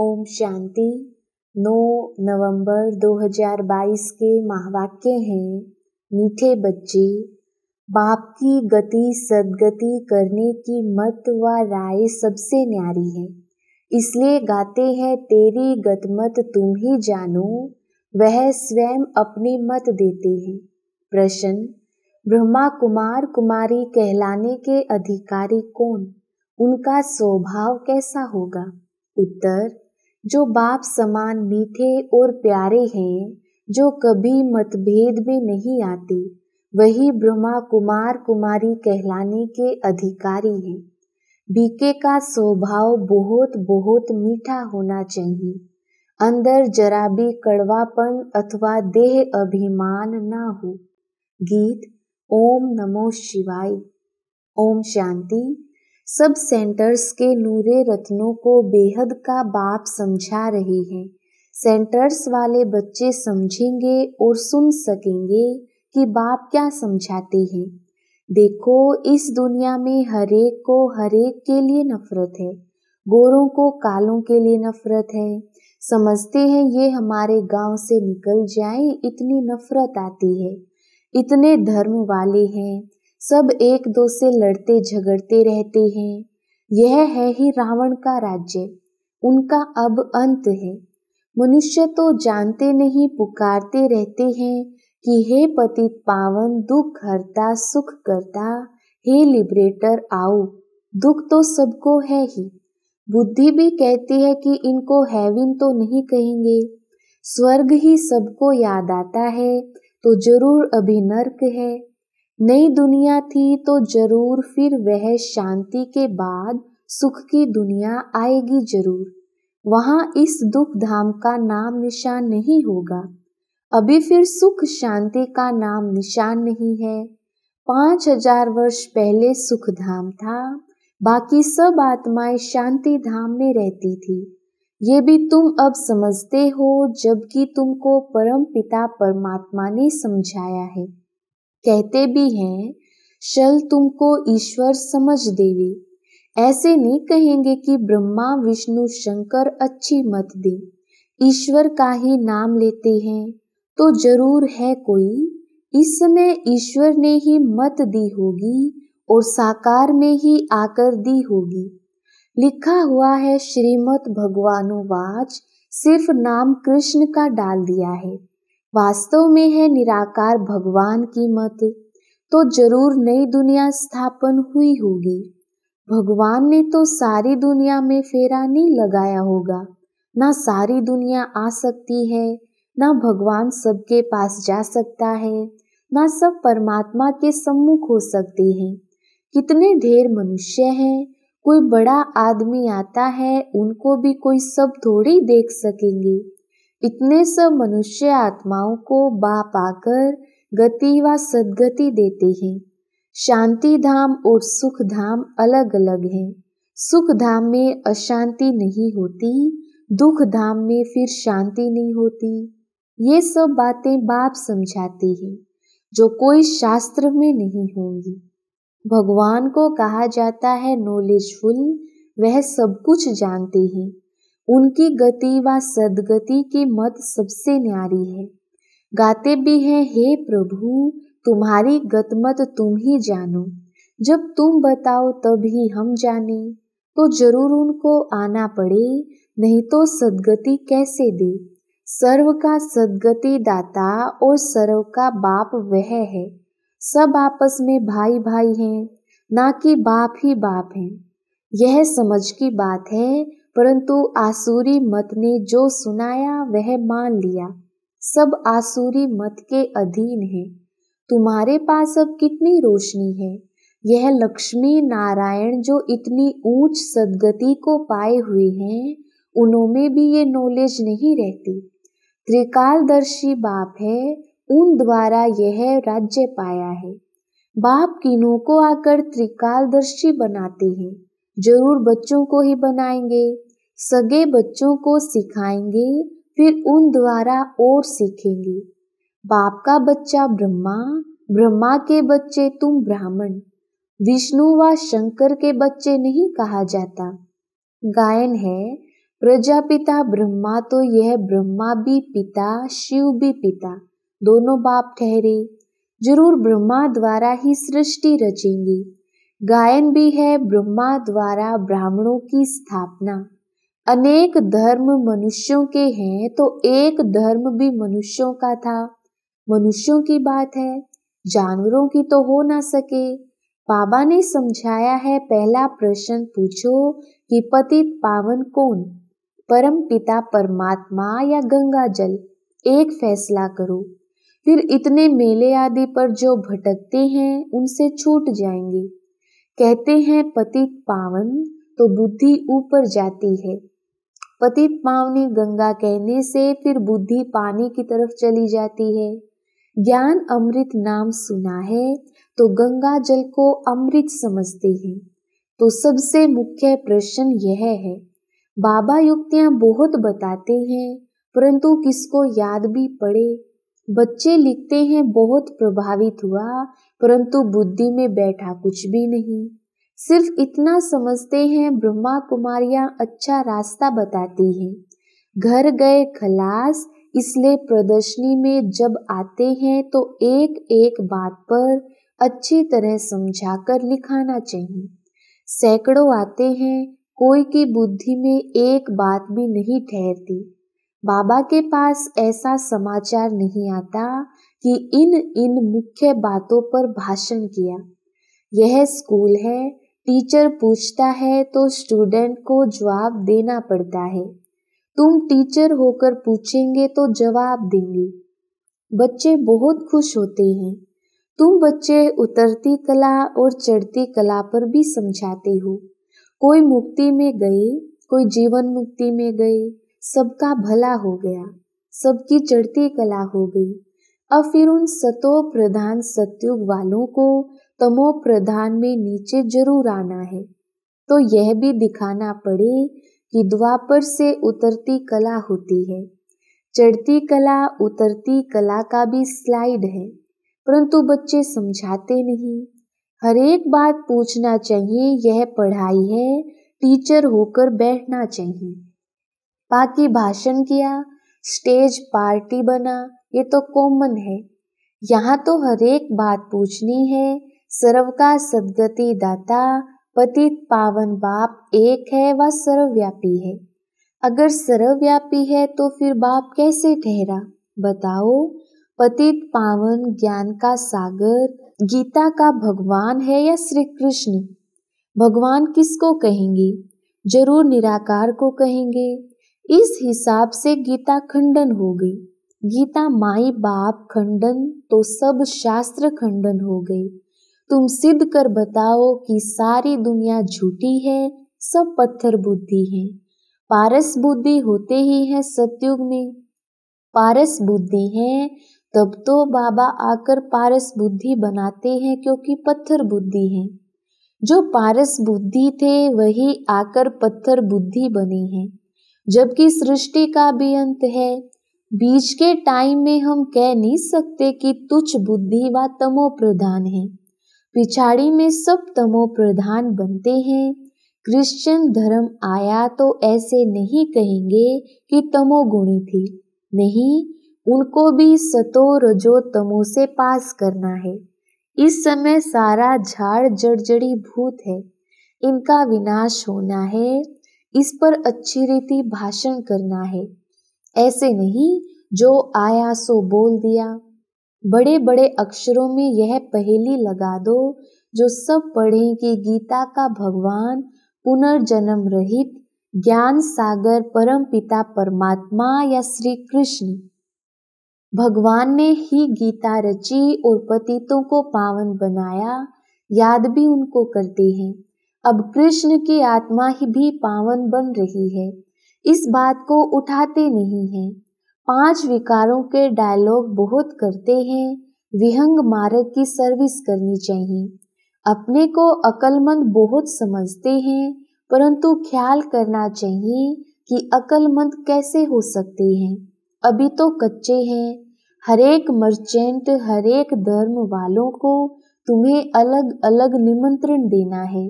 ओम शांति 9 नवंबर 2022 के महावाक्य हैं मीठे बच्चे बाप की गति सदगति करने की मत व राय सबसे न्यारी है इसलिए गाते हैं तेरी गत मत तुम ही जानो वह स्वयं अपनी मत देते हैं प्रश्न ब्रह्मा कुमार कुमारी कहलाने के अधिकारी कौन उनका स्वभाव कैसा होगा उत्तर जो बाप समान मीठे और प्यारे हैं जो कभी मतभेद में नहीं आते वही ब्रह्मा कुमार कुमारी कहलाने के अधिकारी हैं बीके का स्वभाव बहुत बहुत मीठा होना चाहिए अंदर जरा भी कड़वापन अथवा देह अभिमान ना हो गीत ओम नमो शिवाय ओम शांति सब सेंटर्स के नूरे रत्नों को बेहद का बाप समझा रहे हैं सेंटर्स वाले बच्चे समझेंगे और सुन सकेंगे कि बाप क्या समझाते हैं देखो इस दुनिया में हरेक को हरेक के लिए नफरत है गोरों को कालों के लिए नफरत है समझते हैं ये हमारे गांव से निकल जाए इतनी नफरत आती है इतने धर्म वाले हैं सब एक दो से लड़ते झगड़ते रहते हैं यह है ही रावण का राज्य उनका अब अंत है मनुष्य तो जानते नहीं पुकारते रहते हैं कि हे पति पावन दुख हरता सुख करता हे लिबरेटर आओ दुख तो सबको है ही बुद्धि भी कहती है कि इनको हैविन तो नहीं कहेंगे स्वर्ग ही सबको याद आता है तो जरूर अभी नर्क है नई दुनिया थी तो जरूर फिर वह शांति के बाद सुख की दुनिया आएगी जरूर वहाँ इस दुख धाम का नाम निशान नहीं होगा अभी फिर सुख शांति का नाम निशान नहीं है पाँच हजार वर्ष पहले सुख धाम था बाकी सब आत्माएं शांति धाम में रहती थी ये भी तुम अब समझते हो जबकि तुमको परम पिता परमात्मा ने समझाया है कहते भी हैं शल तुमको ईश्वर समझ देवी ऐसे नहीं कहेंगे कि ब्रह्मा विष्णु शंकर अच्छी मत दे ईश्वर का ही नाम लेते हैं तो जरूर है कोई इस समय ईश्वर ने ही मत दी होगी और साकार में ही आकर दी होगी लिखा हुआ है श्रीमद भगवानुवाच सिर्फ नाम कृष्ण का डाल दिया है वास्तव में है निराकार भगवान की मत तो जरूर नई दुनिया स्थापन हुई होगी भगवान ने तो सारी दुनिया में फेरा नहीं लगाया होगा ना सारी दुनिया आ सकती है ना भगवान सबके पास जा सकता है ना सब परमात्मा के सम्मुख हो सकते हैं कितने ढेर मनुष्य हैं कोई बड़ा आदमी आता है उनको भी कोई सब थोड़ी देख सकेंगे इतने सब मनुष्य आत्माओं को बा पाकर गति व सदगति देते हैं शांति धाम और सुख धाम अलग अलग हैं सुख धाम में अशांति नहीं होती दुख धाम में फिर शांति नहीं होती ये सब बातें बाप समझाते हैं जो कोई शास्त्र में नहीं होंगी भगवान को कहा जाता है नॉलेजफुल वह सब कुछ जानते हैं उनकी गति व सदगति की मत सबसे न्यारी है गाते भी हैं हे प्रभु तुम्हारी गतमत तुम ही जानो जब तुम बताओ तब ही हम जाने तो जरूर उनको आना पड़े नहीं तो सदगति कैसे दे सर्व का सदगति दाता और सर्व का बाप वह है सब आपस में भाई भाई हैं ना कि बाप ही बाप हैं यह समझ की बात है परंतु आसूरी मत ने जो सुनाया वह मान लिया सब आसूरी मत के अधीन है तुम्हारे पास अब कितनी रोशनी है यह लक्ष्मी नारायण जो इतनी ऊंच सदगति को पाए हुए हैं उन्होंने भी ये नॉलेज नहीं रहती त्रिकालदर्शी बाप है उन द्वारा यह राज्य पाया है बाप किनों को आकर त्रिकालदर्शी बनाते हैं जरूर बच्चों को ही बनाएंगे सगे बच्चों को सिखाएंगे फिर उन द्वारा और सीखेंगे बाप का बच्चा ब्रह्मा ब्रह्मा के बच्चे तुम ब्राह्मण विष्णु व शंकर के बच्चे नहीं कहा जाता गायन है प्रजापिता ब्रह्मा तो यह ब्रह्मा भी पिता शिव भी पिता दोनों बाप ठहरे जरूर ब्रह्मा द्वारा ही सृष्टि रचेंगे गायन भी है ब्रह्मा द्वारा ब्राह्मणों की स्थापना अनेक धर्म मनुष्यों के हैं तो एक धर्म भी मनुष्यों का था मनुष्यों की बात है जानवरों की तो हो ना सके बाबा ने समझाया है पहला प्रश्न पूछो कि पतित पावन कौन परम पिता परमात्मा या गंगा जल एक फैसला करो फिर इतने मेले आदि पर जो भटकते हैं उनसे छूट जाएंगे कहते हैं पतित पावन तो बुद्धि ऊपर जाती है पति पावनी गंगा कहने से फिर बुद्धि पानी की तरफ चली जाती है ज्ञान अमृत नाम सुना है तो गंगा जल को अमृत समझते हैं तो सबसे मुख्य प्रश्न यह है बाबा युक्तियां बहुत बताते हैं परंतु किसको याद भी पड़े बच्चे लिखते हैं बहुत प्रभावित हुआ परंतु बुद्धि में बैठा कुछ भी नहीं सिर्फ इतना समझते हैं ब्रह्मा कुमारिया अच्छा रास्ता बताती हैं घर गए खलास इसलिए प्रदर्शनी में जब आते हैं तो एक एक बात पर अच्छी तरह समझाकर लिखाना चाहिए सैकड़ों आते हैं कोई की बुद्धि में एक बात भी नहीं ठहरती बाबा के पास ऐसा समाचार नहीं आता कि इन इन मुख्य बातों पर भाषण किया यह स्कूल है टीचर पूछता है तो स्टूडेंट को जवाब देना पड़ता है तुम टीचर होकर पूछेंगे तो जवाब देंगे बच्चे बहुत खुश होते हैं तुम बच्चे उतरती कला और चढ़ती कला पर भी समझाते हो कोई मुक्ति में गए कोई जीवन मुक्ति में गए सबका भला हो गया सबकी चढ़ती कला हो गई अब फिर उन सतो प्रधान सत्युग वालों को तमो प्रधान में नीचे जरूर आना है तो यह भी दिखाना पड़े कि द्वापर से उतरती कला होती है चढ़ती कला उतरती कला का भी स्लाइड है परंतु बच्चे समझाते नहीं हर एक बात पूछना चाहिए यह पढ़ाई है टीचर होकर बैठना चाहिए बाकी भाषण किया स्टेज पार्टी बना ये तो कॉमन है यहाँ तो हर एक बात पूछनी है सर्व का सदगति दाता पतित पावन बाप एक है व सर्वव्यापी है अगर सर्वव्यापी है तो फिर बाप कैसे ठहरा बताओ पतित पावन ज्ञान का सागर गीता का भगवान है या श्री कृष्ण भगवान किसको कहेंगे जरूर निराकार को कहेंगे इस हिसाब से गीता खंडन हो गई गीता माई बाप खंडन तो सब शास्त्र खंडन हो गई तुम सिद्ध कर बताओ कि सारी दुनिया झूठी है सब पत्थर बुद्धि है पारस बुद्धि होते ही है सतयुग में पारस बुद्धि है तब तो बाबा आकर पारस बुद्धि बनाते हैं क्योंकि पत्थर बुद्धि है जो पारस बुद्धि थे वही आकर पत्थर बुद्धि बने हैं जबकि सृष्टि का भी अंत है बीच के टाइम में हम कह नहीं सकते कि तुच्छ बुद्धि व तमो प्रधान है पिछाड़ी में सब तमो प्रधान बनते हैं क्रिश्चियन धर्म आया तो ऐसे नहीं कहेंगे कि तमोगुणी थी नहीं उनको भी सतो रजो तमो से पास करना है इस समय सारा झाड़ जड़जड़ी भूत है इनका विनाश होना है इस पर अच्छी रीति भाषण करना है ऐसे नहीं जो आया सो बोल दिया बड़े बड़े अक्षरों में यह पहेली लगा दो जो सब पढ़ें कि गीता का भगवान पुनर्जन्म रहित ज्ञान सागर परम पिता परमात्मा या श्री कृष्ण भगवान ने ही गीता रची और पतितों को पावन बनाया याद भी उनको करते हैं अब कृष्ण की आत्मा ही भी पावन बन रही है इस बात को उठाते नहीं हैं पांच विकारों के डायलॉग बहुत करते हैं विहंग मार्ग की सर्विस करनी चाहिए अपने को अकलमंद बहुत समझते हैं परंतु ख्याल करना चाहिए कि अकलमंद कैसे हो सकते हैं अभी तो कच्चे हैं हरेक मर्चेंट हरेक धर्म वालों को तुम्हें अलग अलग निमंत्रण देना है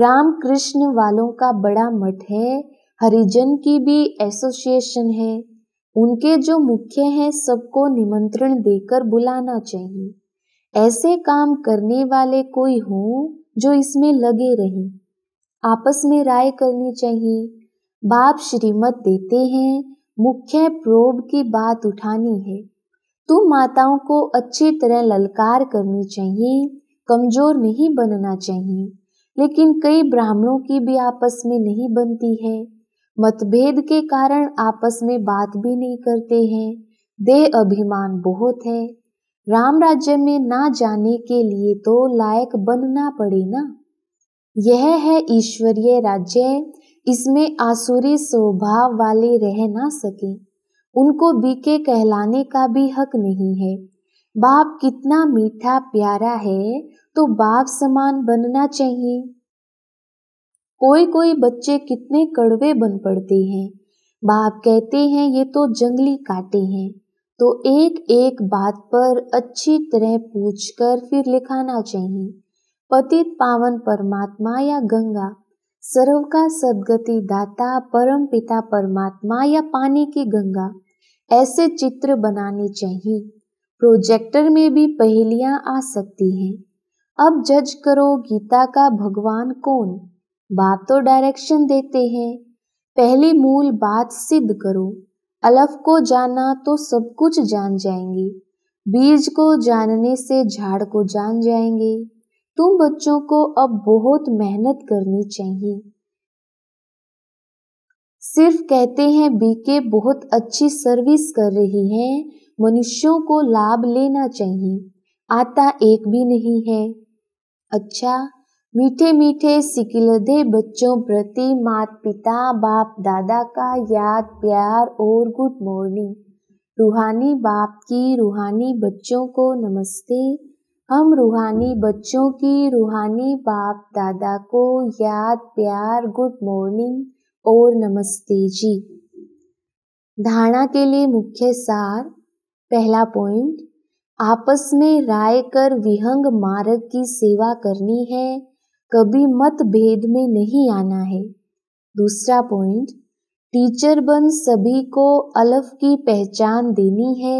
रामकृष्ण वालों का बड़ा मठ है हरिजन की भी एसोसिएशन है उनके जो मुख्य हैं सबको निमंत्रण देकर बुलाना चाहिए ऐसे काम करने वाले कोई हो जो इसमें लगे रहे आपस में राय करनी चाहिए बाप श्रीमत देते हैं मुख्य प्रोब की बात उठानी है तुम माताओं को अच्छी तरह ललकार करनी चाहिए कमजोर नहीं बनना चाहिए लेकिन कई ब्राह्मणों की भी आपस में नहीं बनती है मतभेद के कारण आपस में बात भी नहीं करते हैं देह अभिमान बहुत है राम राज्य में ना जाने के लिए तो लायक बनना पड़े ना यह है ईश्वरीय राज्य इसमें आसुरी स्वभाव वाले रह ना सके उनको बीके कहलाने का भी हक नहीं है बाप कितना मीठा प्यारा है तो बाप समान बनना चाहिए कोई कोई बच्चे कितने कड़वे बन पड़ते हैं बाप कहते हैं ये तो जंगली काटे हैं तो एक एक बात पर अच्छी तरह पूछकर फिर लिखाना चाहिए पतित पावन परमात्मा या गंगा सर्व का सदगति दाता परम पिता परमात्मा या पानी की गंगा ऐसे चित्र बनाने चाहिए प्रोजेक्टर में भी पहेलियां आ सकती हैं अब जज करो गीता का भगवान कौन बाप तो डायरेक्शन देते हैं पहले मूल बात सिद्ध करो अलफ को जाना तो सब कुछ जान जाएंगे बीज को जानने से झाड़ को जान जाएंगे तुम बच्चों को अब बहुत मेहनत करनी चाहिए सिर्फ कहते हैं बीके बहुत अच्छी सर्विस कर रही है मनुष्यों को लाभ लेना चाहिए आता एक भी नहीं है अच्छा मीठे मीठे सिकिलधे बच्चों प्रति मात पिता बाप दादा का याद प्यार और गुड मॉर्निंग रूहानी बाप की रूहानी बच्चों को नमस्ते हम रूहानी बच्चों की रूहानी बाप दादा को याद प्यार गुड मॉर्निंग और नमस्ते जी धारणा के लिए मुख्य सार पहला पॉइंट आपस में राय कर विहंग मार्ग की सेवा करनी है कभी मतभेद में नहीं आना है दूसरा पॉइंट टीचर बन सभी को अलफ की पहचान देनी है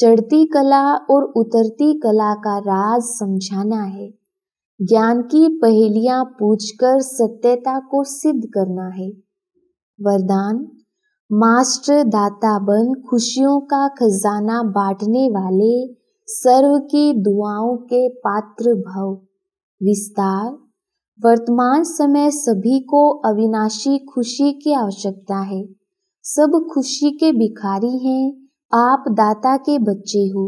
चढ़ती कला और उतरती कला का राज समझाना है ज्ञान की पहेलियां पूछकर सत्यता को सिद्ध करना है वरदान मास्टर दाता बन खुशियों का खजाना बांटने वाले सर्व की दुआओं के पात्र भव विस्तार वर्तमान समय सभी को अविनाशी खुशी की आवश्यकता है सब खुशी के भिखारी हैं आप दाता के बच्चे हो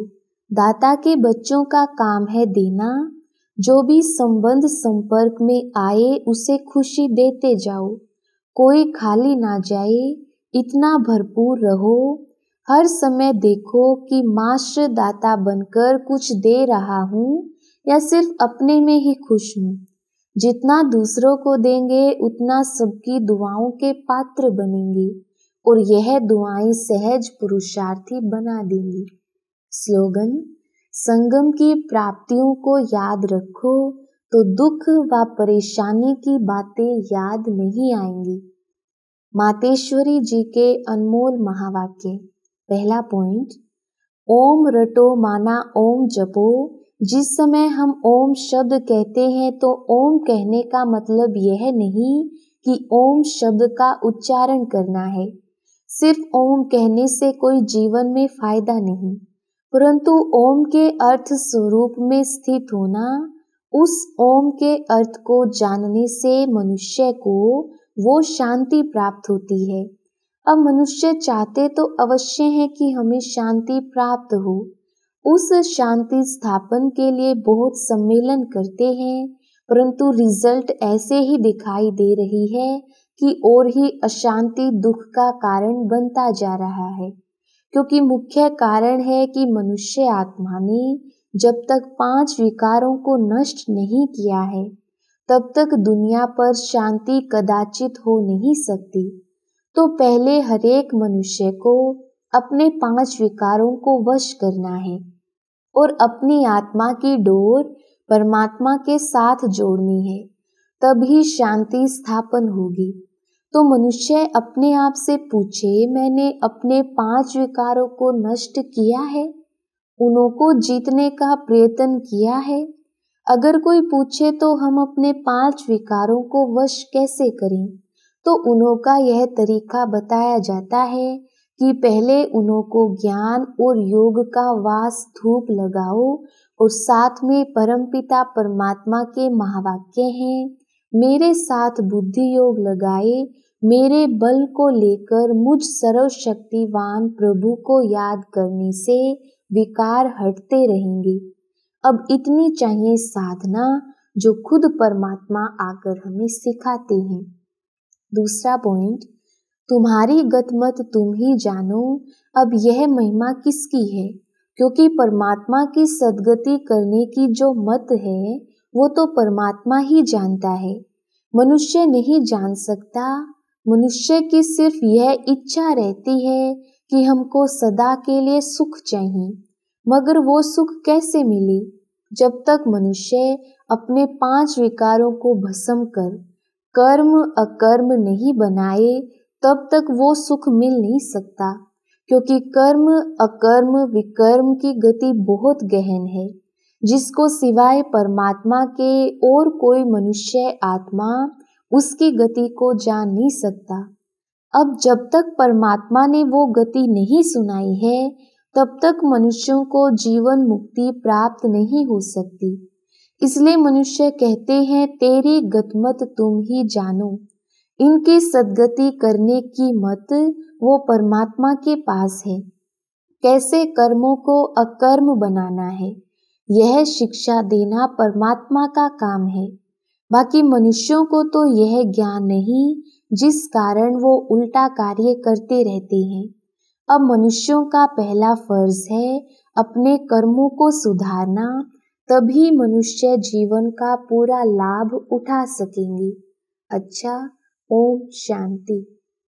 दाता के बच्चों का काम है देना जो भी संबंध संपर्क में आए उसे खुशी देते जाओ कोई खाली ना जाए इतना भरपूर रहो हर समय देखो कि मास्टर दाता बनकर कुछ दे रहा हूँ या सिर्फ अपने में ही खुश हूँ जितना दूसरों को देंगे उतना सबकी दुआओं के पात्र बनेंगे और यह दुआएं सहज पुरुषार्थी बना देंगी स्लोगन संगम की प्राप्तियों को याद रखो तो दुख व परेशानी की बातें याद नहीं आएंगी मातेश्वरी जी के अनमोल महावाक्य पहला पॉइंट ओम रटो माना ओम जपो जिस समय हम ओम शब्द कहते हैं तो ओम कहने का मतलब यह नहीं कि ओम शब्द का उच्चारण करना है सिर्फ ओम कहने से कोई जीवन में फायदा नहीं परंतु ओम के अर्थ स्वरूप में स्थित होना उस ओम के अर्थ को जानने से मनुष्य को वो शांति प्राप्त होती है अब मनुष्य चाहते तो अवश्य है कि हमें शांति प्राप्त हो उस शांति स्थापन के लिए बहुत सम्मेलन करते हैं परंतु रिजल्ट ऐसे ही दिखाई दे रही है कि और ही अशांति दुख का कारण बनता जा रहा है क्योंकि मुख्य कारण है कि मनुष्य आत्मा ने जब तक पांच विकारों को नष्ट नहीं किया है तब तक दुनिया पर शांति कदाचित हो नहीं सकती तो पहले हरेक मनुष्य को अपने पांच विकारों को वश करना है और अपनी आत्मा की डोर परमात्मा के साथ जोड़नी है तभी शांति स्थापन होगी तो मनुष्य अपने आप से पूछे मैंने अपने पांच विकारों को नष्ट किया है उनों को जीतने का प्रयत्न किया है अगर कोई पूछे तो हम अपने पांच विकारों को वश कैसे करें तो उनों का यह तरीका बताया जाता है कि पहले उन्हों को ज्ञान और योग का वास धूप लगाओ और साथ में परमपिता परमात्मा के महावाक्य हैं मेरे साथ बुद्धि योग लगाए मेरे बल को लेकर मुझ सर्वशक्तिवान प्रभु को याद करने से विकार हटते रहेंगे अब इतनी चाहिए साधना जो खुद परमात्मा आकर हमें सिखाते हैं दूसरा पॉइंट तुम्हारी गतमत तुम ही जानो अब यह महिमा किसकी है क्योंकि परमात्मा की सदगति करने की जो मत है वो तो परमात्मा ही जानता है मनुष्य नहीं जान सकता मनुष्य की सिर्फ यह इच्छा रहती है कि हमको सदा के लिए सुख चाहिए मगर वो सुख कैसे मिले जब तक मनुष्य अपने पांच विकारों को भस्म कर कर्म अकर्म नहीं बनाए तब तक वो सुख मिल नहीं सकता क्योंकि कर्म अकर्म विकर्म की गति बहुत गहन है जिसको सिवाय परमात्मा के और कोई मनुष्य आत्मा उसकी गति को जान नहीं सकता अब जब तक परमात्मा ने वो गति नहीं सुनाई है तब तक मनुष्यों को जीवन मुक्ति प्राप्त नहीं हो सकती इसलिए मनुष्य कहते हैं तेरी गतमत तुम ही जानो इनकी सदगति करने की मत वो परमात्मा के पास है कैसे कर्मों को अकर्म बनाना है यह शिक्षा देना परमात्मा का काम है बाकी मनुष्यों को तो यह ज्ञान नहीं जिस कारण वो उल्टा कार्य करते रहते हैं अब मनुष्यों का पहला फर्ज है अपने कर्मों को सुधारना तभी मनुष्य जीवन का पूरा लाभ उठा सकेंगे अच्छा ओम शांति